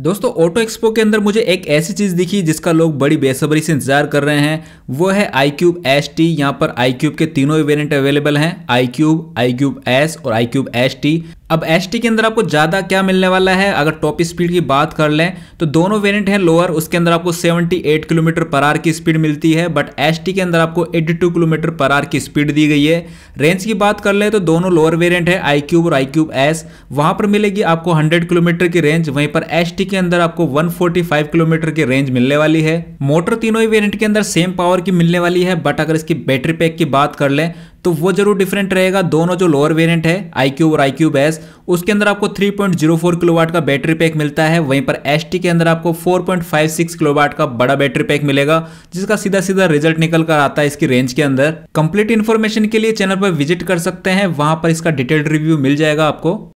दोस्तों auto expo के अंदर मुझे एक ऐसी चीज़ दिखी जिसका लोग बड़ी बेसब्री से इंतजार कर रहे हैं वो है आई क्यूब एस टी यहाँ पर आई क्यूब के तीनों वेरिएंट अवेलेबल हैं iQube iQube S और आई क्यूब एस टी अब एस टी के अंदर आपको ज़्यादा क्या मिलने वाला है अगर टॉप स्पीड की बात कर लें तो दोनों वेरियंट है लोअर उसके अंदर आपको सेवेंटी किलोमीटर पर आर की स्पीड मिलती है बट एस टी के अंदर आपको एट्टी किलोमीटर पर आर की स्पीड दी गई है रेंज की बात कर लें तो दोनों लोअर वेरियंट है आई क्यूब और आई क्यूब एस वहां पर मिलेगी आपको हंड्रेड किलोमीटर की रेंज वहीं पर एस टी के अंदर आपको 145 किलोमीटर की रेंज मिलने वाली है मोटर तीनों ही वेरिएंट के अंदर सेम पावर की मिलने वाली है बट अगर इसकी बैटरी पैक की बात कर लें तो वो जरूर डिफरेंट रहेगा दोनों जो लोअर वेरिएंट है आई क्यूब और आई क्यूब एस उसके अंदर आपको 3.04 पॉइंट किलोवाट का बैटरी पैक मिलता है वहीं पर एस टी के अंदर आपको 4.56 किलोवाट का बड़ा बैटरी पैक मिलेगा जिसका सीधा सीधा रिजल्ट निकल कर आता है इसकी रेंज के अंदर कंप्लीट इन्फॉर्मेशन के लिए चैनल पर विजिट कर सकते हैं वहां पर इसका डिटेल्ड रिव्यू मिल जाएगा आपको